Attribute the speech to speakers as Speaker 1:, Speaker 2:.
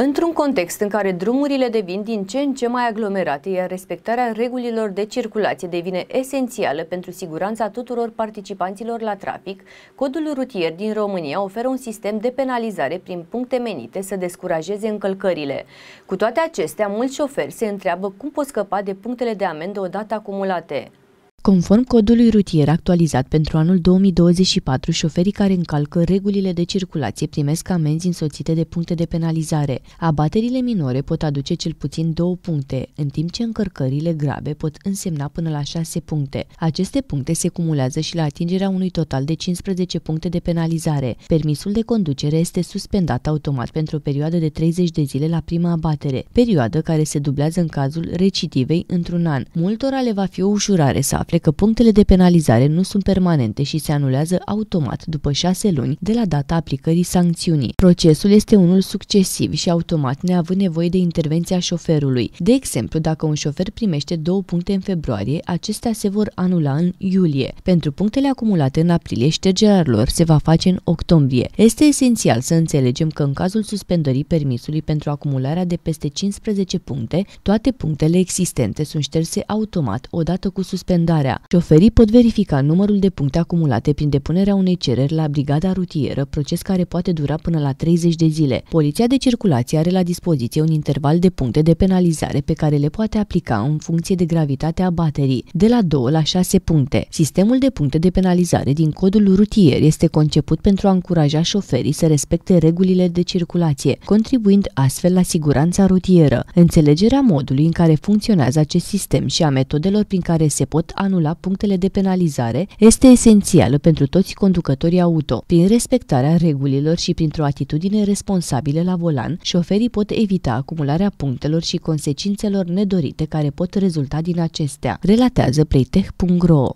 Speaker 1: Într-un context în care drumurile devin din ce în ce mai aglomerate, iar respectarea regulilor de circulație devine esențială pentru siguranța tuturor participanților la trafic, codul rutier din România oferă un sistem de penalizare prin puncte menite să descurajeze încălcările. Cu toate acestea, mulți șoferi se întreabă cum pot scăpa de punctele de amendă odată acumulate. Conform codului rutier actualizat pentru anul 2024, șoferii care încalcă regulile de circulație primesc amenzi însoțite de puncte de penalizare. Abaterile minore pot aduce cel puțin două puncte, în timp ce încărcările grave pot însemna până la șase puncte. Aceste puncte se cumulează și la atingerea unui total de 15 puncte de penalizare. Permisul de conducere este suspendat automat pentru o perioadă de 30 de zile la prima abatere, perioadă care se dublează în cazul recidivei într-un an. Multora le va fi o ușurare să afle că punctele de penalizare nu sunt permanente și se anulează automat după șase luni de la data aplicării sancțiunii. Procesul este unul succesiv și automat neavând nevoie de intervenția șoferului. De exemplu, dacă un șofer primește două puncte în februarie, acestea se vor anula în iulie. Pentru punctele acumulate în aprilie, ștergerea lor se va face în octombrie. Este esențial să înțelegem că în cazul suspendării permisului pentru acumularea de peste 15 puncte, toate punctele existente sunt șterse automat odată cu suspendarea verificarea. Șoferii pot verifica numărul de puncte acumulate prin depunerea unei cereri la brigada rutieră, proces care poate dura până la 30 de zile. Poliția de circulație are la dispoziție un interval de puncte de penalizare pe care le poate aplica în funcție de gravitatea baterii, de la 2 la 6 puncte. Sistemul de puncte de penalizare din codul rutier este conceput pentru a încuraja șoferii să respecte regulile de circulație, contribuind astfel la siguranța rutieră. Înțelegerea modului în care funcționează acest sistem și a metodelor prin care se pot analiza anula punctele de penalizare este esențială pentru toți conducătorii auto. Prin respectarea regulilor și printr-o atitudine responsabilă la volan, șoferii pot evita acumularea punctelor și consecințelor nedorite care pot rezulta din acestea, relatează playtech.ro.